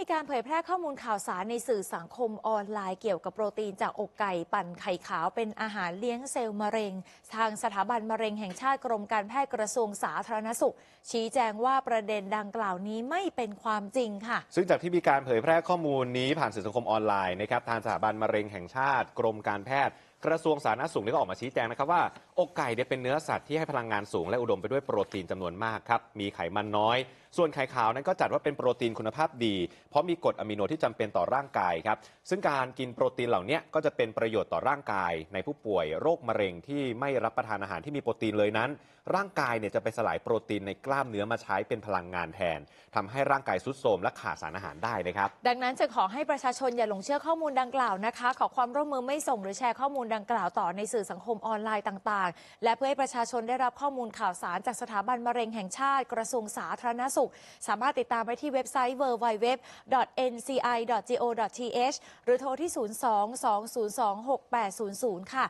มีการเผยแพร่ข้อมูลข่าวสารในสื่อสังคมออนไลน์เกี่ยวกับโปรตีนจากอกไก่ปั่นไข่ขาว เป็นอาหารเลี้ยงเซลล์มะเร็ง ทางสถาบันมะเร็งแห่งชาติกรมการแพทย์กระทรวงสาธารณสุข ชี้แจงว่าประเด็นดังกล่าวนี้ไม่เป็นความจริงค่ะ ซึ่งจากที่มีการเผยแพร่ข้อมูลนี้ผ่านสื่อสังคมออนไลน์นะครับทางสถาบันมะเร็งแห่งชาติกรมการแพทย์กระทรวงสาธารณสุขนี่ก็ออกมาชี้แจงนะครับว่าอกไก่เนี่ยเป็นเนื้อสัตว์ที่ให้พลังงานสูงและอุดมไปด้วยโปรตีนจำนวนมากครับมีไขมันน้อย ส่วนไข่ขาวนั้นก็จัดว่าเป็นโปรตีนคุณภาพดี เพราะมีกรดอะมิโนที่จำเป็นต่อร่างกายครับ ซึ่งการกินโปรตีนเหล่านี้ก็จะเป็นประโยชน์ต่อร่างกาย ในผู้ป่วย โรคมะเร็งที่ไม่รับประทานอาหารที่มีโปรตีนเลยนั้น ร่างกายเนี่ยจะไปสลายโปรตีนในกล้ามเนื้อมาใช้เป็นพลังงานแทน ทำให้ร่างกายสุดโทรมและขาดสารอาหารได้นะครับดังนั้นจะขอให้ประชาชนอย่าหลงเชื่อข้อมูลดังกล่าวนะคะขอความร่วมมือไม่ส่งหรือแชร์ข้อมูลดังกล่าวต่อในสื่อสังคมออนไลน์ต่างๆ และเพื่อให้ประชาชนได้รับข้อมูลข่าวสารจากสถาบันมะเร็งแห่งชาติกระทรวงสาธารณสุข สามารถติดตามได้ที่เว็บไซต์ www.nci.go.th หรือโทรที่ 0 2 202 6800 ค่ะ